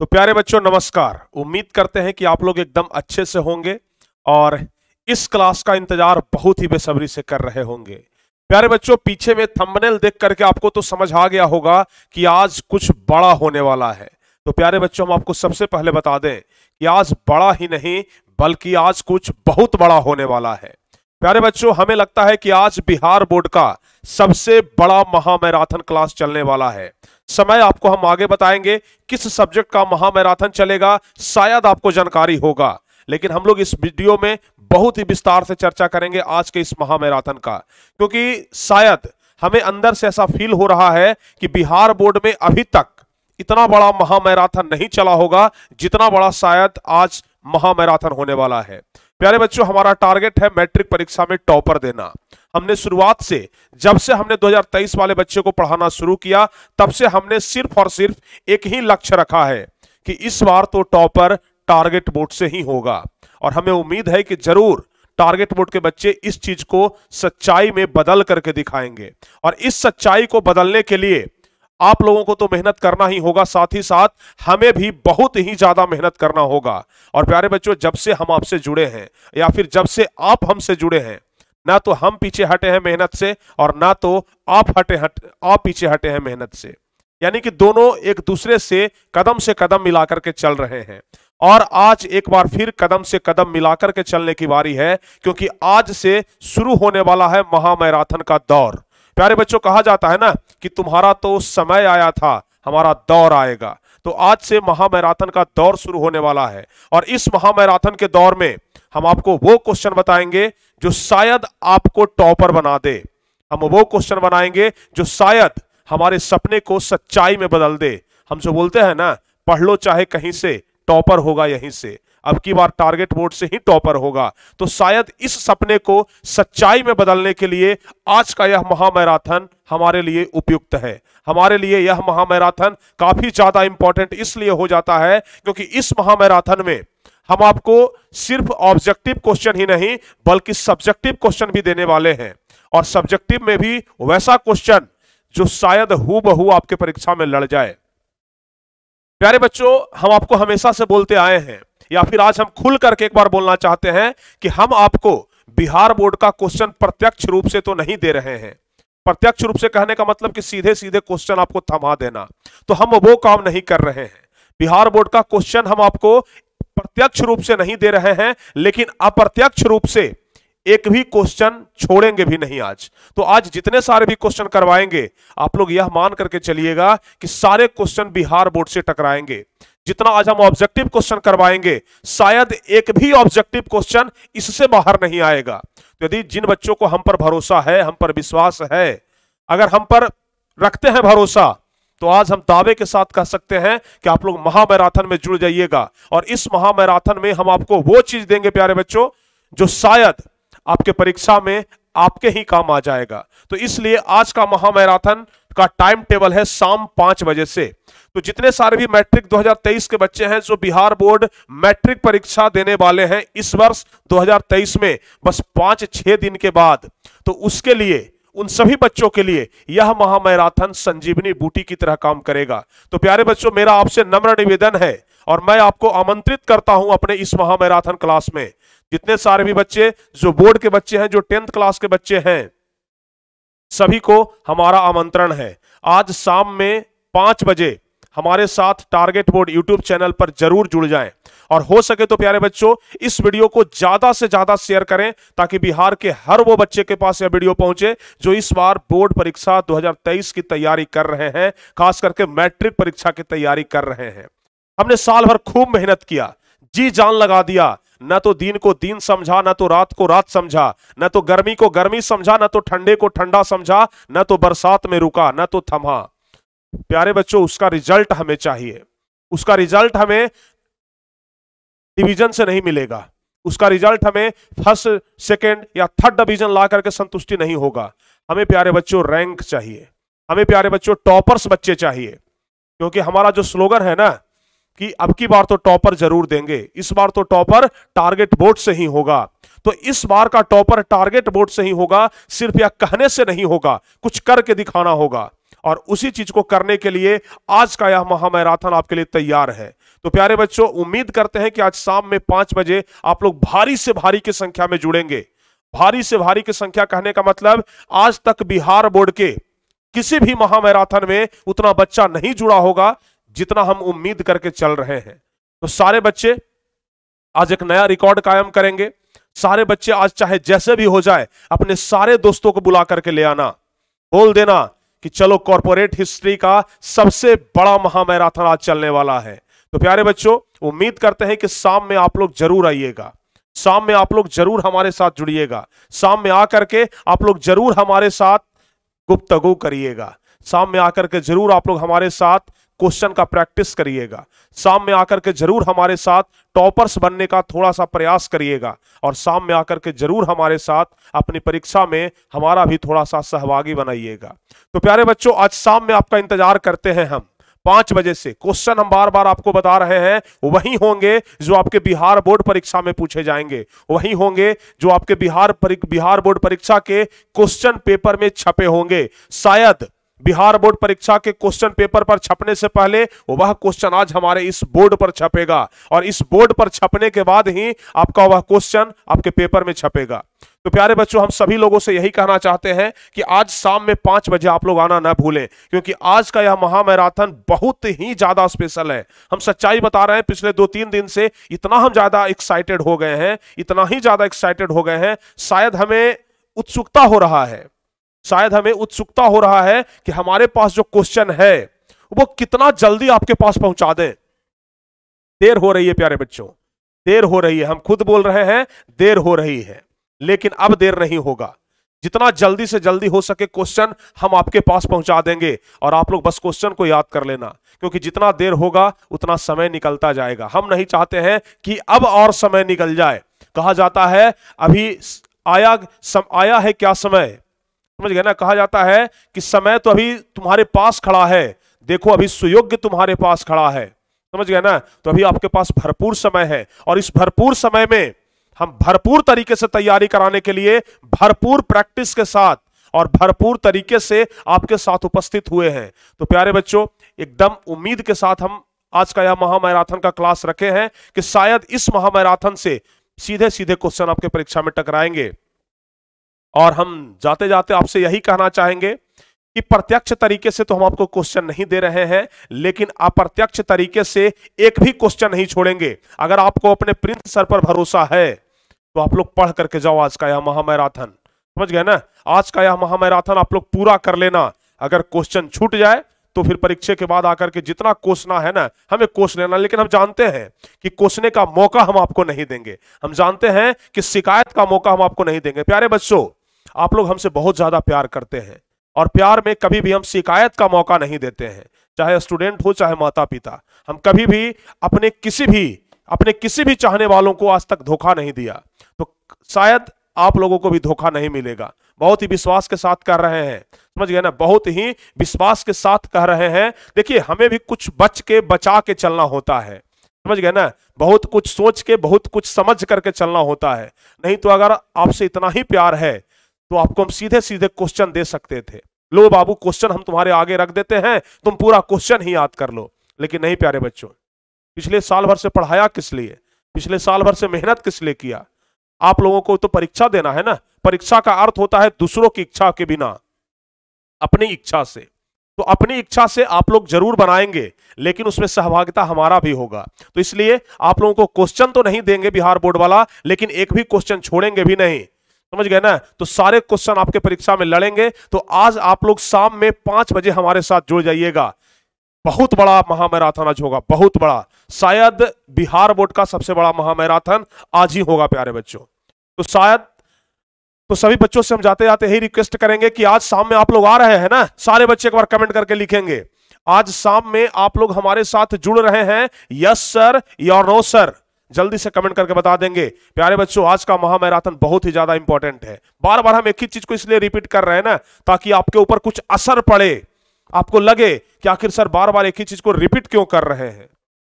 तो प्यारे बच्चों नमस्कार उम्मीद करते हैं कि आप लोग एकदम अच्छे से होंगे और इस क्लास का इंतजार बहुत ही बेसब्री से कर रहे होंगे प्यारे बच्चों पीछे में थंबनेल देख करके आपको तो समझ आ गया होगा कि आज कुछ बड़ा होने वाला है तो प्यारे बच्चों हम आपको सबसे पहले बता दें कि आज बड़ा ही नहीं बल्कि आज कुछ बहुत बड़ा होने वाला है प्यारे बच्चों हमें लगता है कि आज बिहार बोर्ड का सबसे बड़ा महामैराथन क्लास चलने वाला है समय आपको हम आगे बताएंगे किस सब्जेक्ट का महामैराथन चलेगा शायद आपको जानकारी होगा लेकिन हम लोग इस वीडियो में बहुत ही विस्तार से चर्चा करेंगे आज के इस महामैराथन का क्योंकि शायद हमें अंदर से ऐसा फील हो रहा है कि बिहार बोर्ड में अभी तक इतना बड़ा महामैराथन नहीं चला होगा जितना बड़ा शायद आज महामैराथन होने वाला है प्यारे बच्चों हमारा टारगेट है मैट्रिक परीक्षा में टॉपर देना हमने शुरुआत से जब से हमने 2023 वाले बच्चे को पढ़ाना शुरू किया तब से हमने सिर्फ और सिर्फ एक ही लक्ष्य रखा है कि इस बार तो टॉपर टारगेट बोर्ड से ही होगा और हमें उम्मीद है कि जरूर टारगेट बोर्ड के बच्चे इस चीज को सच्चाई में बदल करके दिखाएंगे और इस सच्चाई को बदलने के लिए आप लोगों को तो मेहनत करना ही होगा साथ ही साथ हमें भी बहुत ही ज़्यादा मेहनत करना होगा और प्यारे बच्चों जब से हम आपसे जुड़े हैं या फिर जब से आप हमसे जुड़े हैं ना तो हम पीछे हटे हैं मेहनत से और ना तो आप हटे हट आप पीछे हटे हैं मेहनत से यानी कि दोनों एक दूसरे से कदम से कदम मिलाकर के चल रहे हैं और आज एक बार फिर कदम से कदम मिलाकर के चलने की बारी है क्योंकि आज से शुरू होने वाला है महामैराथन का दौर प्यारे बच्चों कहा जाता है ना कि तुम्हारा तो समय आया था हमारा दौर आएगा तो आज से महामैराथन का दौर शुरू होने वाला है और इस महामैराथन के दौर में हम आपको वो क्वेश्चन बताएंगे जो शायद आपको टॉपर बना दे हम वो क्वेश्चन बनाएंगे जो शायद हमारे सपने को सच्चाई में बदल दे हम जो बोलते हैं ना पढ़ लो चाहे कहीं से टॉपर होगा यहीं से अब की बार टारगेट बोर्ड से ही टॉपर होगा तो शायद इस सपने को सच्चाई में बदलने के लिए आज का यह महामैराथन हमारे लिए उपयुक्त है हमारे लिए यह महामैराथन काफी ज्यादा इंपॉर्टेंट इसलिए हो जाता है क्योंकि इस महामैराथन में हम आपको सिर्फ ऑब्जेक्टिव क्वेश्चन ही नहीं बल्कि सब्जेक्टिव क्वेश्चन भी देने वाले हैं और सब्जेक्टिव में भी वैसा क्वेश्चन जो शायद हु बहू आपके परीक्षा में लड़ जाए प्यारे बच्चों हम आपको हमेशा से बोलते आए हैं या फिर आज हम खुल करके एक बार बोलना चाहते हैं कि हम आपको बिहार बोर्ड का क्वेश्चन प्रत्यक्ष रूप से तो नहीं दे रहे हैं प्रत्यक्ष रूप से कहने का मतलब कि सीधे सीधे क्वेश्चन आपको थमा देना तो हम वो काम नहीं कर रहे हैं बिहार बोर्ड का क्वेश्चन हम आपको प्रत्यक्ष रूप से नहीं दे रहे हैं लेकिन अप्रत्यक्ष रूप से एक भी क्वेश्चन छोड़ेंगे भी नहीं आज तो आज जितने सारे भी क्वेश्चन करवाएंगे आप लोग यह मान करके चलिएगा कि सारे क्वेश्चन बिहार बोर्ड से टकराएंगे जितना आज हम ऑब्जेक्टिव क्वेश्चन करवाएंगे शायद एक भी ऑब्जेक्टिव क्वेश्चन इससे बाहर नहीं आएगा तो यदि जिन बच्चों को हम पर भरोसा है हम पर विश्वास है अगर हम पर रखते हैं भरोसा तो आज हम दावे के साथ कह सकते हैं कि आप लोग महामैराथन में जुड़ जाइएगा और इस महामैराथन में हम आपको वो चीज देंगे प्यारे बच्चों जो शायद आपके परीक्षा में आपके ही काम आ जाएगा तो इसलिए आज का महामैराथन का टाइम टेबल है शाम पांच बजे से तो जितने सारे भी मैट्रिक 2023 के बच्चे हैं जो बिहार बोर्ड मैट्रिक परीक्षा देने वाले हैं इस वर्ष 2023 में बस पांच छह दिन के बाद तो उसके लिए उन सभी बच्चों के लिए यह महामैराथन संजीवनी बूटी की तरह काम करेगा तो प्यारे बच्चों मेरा आपसे नम्र निवेदन है और मैं आपको आमंत्रित करता हूं अपने इस महामैराथन क्लास में जितने सारे भी बच्चे जो बोर्ड के बच्चे हैं जो टेंथ क्लास के बच्चे हैं सभी को हमारा आमंत्रण है आज शाम में पांच बजे हमारे साथ टारगेट बोर्ड यूट्यूब चैनल पर जरूर जुड़ जाएं और हो सके तो प्यारे बच्चों इस वीडियो को ज्यादा से ज्यादा शेयर करें ताकि बिहार के हर वो बच्चे के पास यह वीडियो पहुंचे जो इस बार बोर्ड परीक्षा 2023 की तैयारी कर रहे हैं खास करके मैट्रिक परीक्षा की तैयारी कर रहे हैं हमने साल भर खूब मेहनत किया जी जान लगा दिया न तो दिन को दिन समझा न तो रात को रात समझा न तो गर्मी को गर्मी समझा न तो ठंडे को ठंडा समझा न तो बरसात में रुका न तो थमा प्यारे बच्चों उसका रिजल्ट हमें चाहिए उसका रिजल्ट हमें डिवीजन से नहीं मिलेगा उसका रिजल्ट हमें फर्स्ट सेकेंड या थर्ड डिवीजन ला करके संतुष्टि नहीं होगा हमें प्यारे बच्चों रैंक चाहिए हमें प्यारे बच्चों टॉपर्स बच्चे चाहिए क्योंकि हमारा जो स्लोगन है ना कि अब की बार तो टॉपर जरूर देंगे इस बार तो टॉपर टारगेट बोर्ड से ही होगा तो इस बार का टॉपर टारगेट बोर्ड से ही होगा सिर्फ यह कहने से नहीं होगा कुछ करके दिखाना होगा और उसी चीज को करने के लिए आज का यह महामैराथन आपके लिए तैयार है तो प्यारे बच्चों उम्मीद करते हैं कि आज शाम में पांच बजे आप लोग भारी से भारी की संख्या में जुड़ेंगे भारी से भारी की संख्या कहने का मतलब आज तक बिहार बोर्ड के किसी भी महामैराथन में उतना बच्चा नहीं जुड़ा होगा जितना हम उम्मीद करके चल रहे हैं तो सारे बच्चे आज एक नया रिकॉर्ड कायम करेंगे सारे बच्चे आज चाहे जैसे भी हो जाए अपने सारे दोस्तों को बुला करके ले आना बोल देना कि चलो कॉरपोरेट हिस्ट्री का सबसे बड़ा महामैराथन आज चलने वाला है तो प्यारे बच्चों उम्मीद करते हैं कि शाम में आप लोग जरूर आइएगा शाम में आप लोग जरूर हमारे साथ जुड़िएगा शाम में आकर के आप लोग जरूर हमारे साथ गुप्तगु करिएगा शाम में आकर के जरूर आप लोग हमारे साथ क्वेश्चन का प्रैक्टिस करिएगा शाम में आकर के जरूर हमारे साथ टॉपर्स बनने का थोड़ा सा प्रयास करिएगा और शाम में आकर के जरूर हमारे साथ अपनी परीक्षा में हमारा भी थोड़ा सा सहभागी बनाइएगा तो प्यारे बच्चों आज शाम में आपका इंतजार करते हैं हम पांच बजे से क्वेश्चन हम बार बार आपको बता रहे हैं वही होंगे जो आपके बिहार बोर्ड परीक्षा में पूछे जाएंगे वही होंगे जो आपके बिहार बिहार बोर्ड परीक्षा के क्वेश्चन पेपर में छपे होंगे शायद बिहार बोर्ड परीक्षा के क्वेश्चन पेपर पर छपने से पहले वह क्वेश्चन आज हमारे इस बोर्ड पर छपेगा और इस बोर्ड पर छपने के बाद ही आपका वह क्वेश्चन आपके पेपर में छपेगा तो प्यारे बच्चों हम सभी लोगों से यही कहना चाहते हैं कि आज शाम में पांच बजे आप लोग आना ना भूलें क्योंकि आज का यह महामैराथन बहुत ही ज्यादा स्पेशल है हम सच्चाई बता रहे हैं पिछले दो तीन दिन से इतना हम ज्यादा एक्साइटेड हो गए हैं इतना ही ज्यादा एक्साइटेड हो गए हैं शायद हमें उत्सुकता हो रहा है शायद हमें उत्सुकता हो रहा है कि हमारे पास जो क्वेश्चन है वो कितना जल्दी आपके पास पहुंचा दें देर हो रही है प्यारे बच्चों देर हो रही है हम खुद बोल रहे हैं देर हो रही है लेकिन अब देर नहीं होगा जितना जल्दी से जल्दी हो सके क्वेश्चन हम आपके पास पहुंचा देंगे और आप लोग बस क्वेश्चन को याद कर लेना क्योंकि जितना देर होगा उतना समय निकलता जाएगा हम नहीं चाहते हैं कि अब और समय निकल जाए कहा जाता है अभी आया सम, आया है क्या समय समझ गए ना कहा जाता है कि समय तो अभी तुम्हारे पास खड़ा है देखो अभी सुयोग्य तुम्हारे पास खड़ा है समझ गए ना तो अभी आपके पास भरपूर समय है और इस भरपूर समय में हम भरपूर तरीके से तैयारी कराने के लिए भरपूर प्रैक्टिस के साथ और भरपूर तरीके से आपके साथ उपस्थित हुए हैं तो प्यारे बच्चों एकदम उम्मीद के साथ हम आज का यह महामैराथन का क्लास रखे हैं कि शायद इस महामैराथन से सीधे सीधे क्वेश्चन आपके परीक्षा में टकराएंगे और हम जाते जाते आपसे यही कहना चाहेंगे कि प्रत्यक्ष तरीके से तो हम आपको क्वेश्चन नहीं दे रहे हैं लेकिन अप्रत्यक्ष तरीके से एक भी क्वेश्चन नहीं छोड़ेंगे अगर आपको अपने प्रिंस सर पर भरोसा है तो आप लोग पढ़ करके जाओ आज का यह महामैराथन समझ गए ना आज का यह महामैराथन आप लोग पूरा कर लेना अगर क्वेश्चन छूट जाए तो फिर परीक्षा के बाद आकर के जितना कोसना है ना हमें कोस लेना लेकिन हम जानते हैं कि कोसने का मौका हम आपको नहीं देंगे हम जानते हैं कि शिकायत का मौका हम आपको नहीं देंगे प्यारे बच्चों आप लोग हमसे बहुत ज़्यादा प्यार करते हैं और प्यार में कभी भी हम शिकायत का मौका नहीं देते हैं चाहे स्टूडेंट हो चाहे माता पिता हम कभी भी अपने किसी भी अपने किसी भी चाहने वालों को आज तक धोखा नहीं दिया तो शायद आप लोगों को भी धोखा नहीं मिलेगा बहुत ही विश्वास के साथ कर रहे हैं समझ गए ना बहुत ही विश्वास के साथ कह रहे हैं देखिए हमें भी कुछ बच के बचा के चलना होता है समझ गए ना बहुत कुछ सोच के बहुत कुछ समझ करके चलना होता है नहीं तो अगर आपसे इतना ही प्यार है तो आपको हम सीधे सीधे क्वेश्चन दे सकते थे लो बाबू क्वेश्चन हम तुम्हारे आगे रख देते हैं तुम पूरा क्वेश्चन ही याद कर लो लेकिन नहीं प्यारे बच्चों पिछले साल भर से पढ़ाया किस लिए पिछले साल भर से मेहनत किस लिए किया आप लोगों को तो परीक्षा देना है ना परीक्षा का अर्थ होता है दूसरों की इच्छा के बिना अपनी इच्छा से तो अपनी इच्छा से आप लोग जरूर बनाएंगे लेकिन उसमें सहभागिता हमारा भी होगा तो इसलिए आप लोगों को क्वेश्चन तो नहीं देंगे बिहार बोर्ड वाला लेकिन एक भी क्वेश्चन छोड़ेंगे भी नहीं समझ गए ना तो सारे क्वेश्चन आपके परीक्षा में लड़ेंगे तो आज आप लोग शाम में पांच बजे हमारे साथ जुड़ जाइएगा बहुत बड़ा महामैराथन आज होगा बहुत बड़ा शायद बिहार बोर्ड का सबसे बड़ा महामैराथन आज ही होगा प्यारे बच्चों तो शायद तो सभी बच्चों से हम जाते जाते यही रिक्वेस्ट करेंगे कि आज शाम में आप लोग आ रहे हैं ना सारे बच्चे एक बार कमेंट करके लिखेंगे आज शाम में आप लोग हमारे साथ जुड़ रहे हैं यस सर या नो सर जल्दी से कमेंट करके बता देंगे प्यारे बच्चों आज का महामैराथन बहुत ही ज्यादा इंपॉर्टेंट है बार बार हम एक ही चीज को इसलिए रिपीट कर रहे हैं ना ताकि आपके ऊपर कुछ असर पड़े आपको लगे कि आखिर सर बार बार एक ही चीज को रिपीट क्यों कर रहे हैं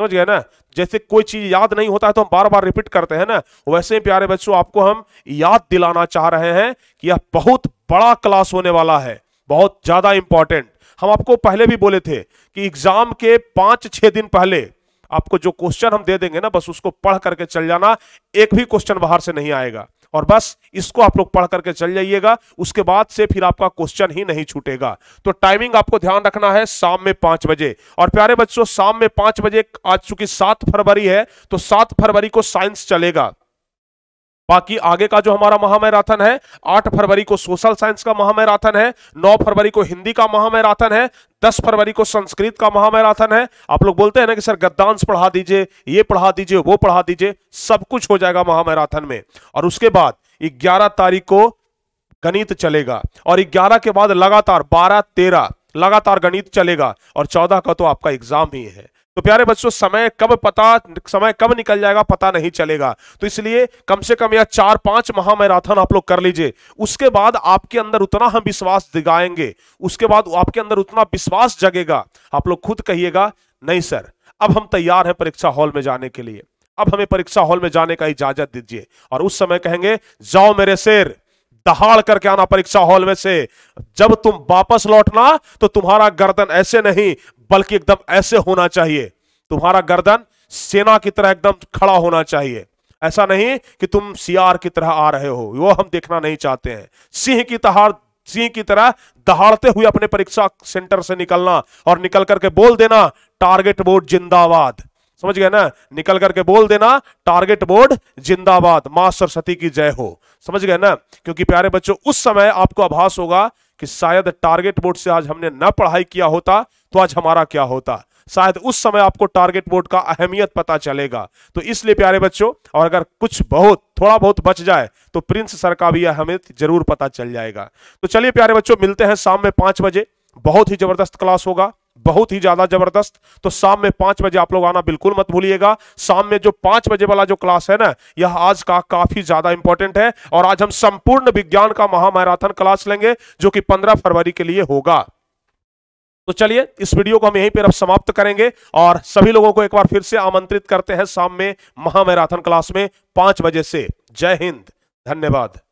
समझ गए ना जैसे कोई चीज याद नहीं होता है तो हम बार बार रिपीट करते हैं ना वैसे ही प्यारे बच्चों आपको हम याद दिलाना चाह रहे हैं कि यह बहुत बड़ा क्लास होने वाला है बहुत ज्यादा इंपॉर्टेंट हम आपको पहले भी बोले थे कि एग्जाम के पांच छह दिन पहले आपको जो क्वेश्चन हम दे देंगे ना बस उसको पढ़ करके चल जाना एक भी क्वेश्चन बाहर से नहीं आएगा और बस इसको आप लोग पढ़ करके चल जाइएगा उसके बाद से फिर आपका क्वेश्चन ही नहीं छूटेगा तो टाइमिंग आपको ध्यान रखना है शाम में पांच बजे और प्यारे बच्चों शाम में पांच बजे आज चूंकि सात फरवरी है तो सात फरवरी को साइंस चलेगा बाकी आगे का जो हमारा महामैराथन है आठ फरवरी को सोशल साइंस का महामैराथन है नौ फरवरी को हिंदी का महामैराथन है दस फरवरी को संस्कृत का महामैराथन है आप लोग बोलते हैं ना कि सर गद्दांश पढ़ा दीजिए ये पढ़ा दीजिए वो पढ़ा दीजिए सब कुछ हो जाएगा महामैराथन में और उसके बाद ग्यारह तारीख को गणित चलेगा और ग्यारह के बाद लगातार बारह तेरह लगातार गणित चलेगा और चौदह का तो आपका एग्जाम ही है तो प्यारे बच्चों समय कब पता समय कब निकल जाएगा पता नहीं चलेगा तो इसलिए कम से कम यह चार पांच माह मैराथन आप लोग कर लीजिए उसके बाद आपके अंदर उतना हम विश्वास दिखाएंगे उसके बाद आपके अंदर उतना विश्वास जगेगा आप लोग खुद कहिएगा नहीं सर अब हम तैयार हैं परीक्षा हॉल में जाने के लिए अब हमें परीक्षा हॉल में जाने का इजाजत दीजिए और उस समय कहेंगे जाओ मेरे शेर दहाड़ करके आना परीक्षा हॉल में से जब तुम वापस लौटना तो तुम्हारा गर्दन ऐसे नहीं बल्कि एकदम ऐसे होना चाहिए तुम्हारा गर्दन सेना की तरह एकदम खड़ा होना चाहिए ऐसा नहीं कि तुम सियार की तरह आ रहे हो वो हम देखना नहीं चाहते हैं सिंह की तहार सिंह की तरह दहाड़ते हुए अपने परीक्षा सेंटर से निकलना और निकल करके बोल देना टारगेट बोर्ड जिंदाबाद समझ गए ना निकल करके बोल देना टारगेट बोर्ड जिंदाबाद मां सरस्वती की जय हो समझ गए ना क्योंकि प्यारे बच्चों उस समय आपको आभास होगा कि शायद टारगेट बोर्ड से आज हमने न पढ़ाई किया होता तो आज हमारा क्या होता शायद उस समय आपको टारगेट बोर्ड का अहमियत पता चलेगा तो इसलिए प्यारे बच्चों और अगर कुछ बहुत थोड़ा बहुत बच जाए तो प्रिंस सर का भी अहमियत जरूर पता चल जाएगा तो चलिए प्यारे बच्चों मिलते हैं शाम में पांच बजे बहुत ही जबरदस्त क्लास होगा बहुत ही ज्यादा जबरदस्त तो शाम में पांच बजे आप लोग आना बिल्कुल मत भूलिएगा शाम में जो पांच बजे वाला जो क्लास है ना यह आज का काफी ज्यादा इंपॉर्टेंट है और आज हम संपूर्ण विज्ञान का महामैराथन क्लास लेंगे जो कि पंद्रह फरवरी के लिए होगा तो चलिए इस वीडियो को हम यहीं पर अब समाप्त करेंगे और सभी लोगों को एक बार फिर से आमंत्रित करते हैं शाम में महामैराथन क्लास में पांच बजे से जय हिंद धन्यवाद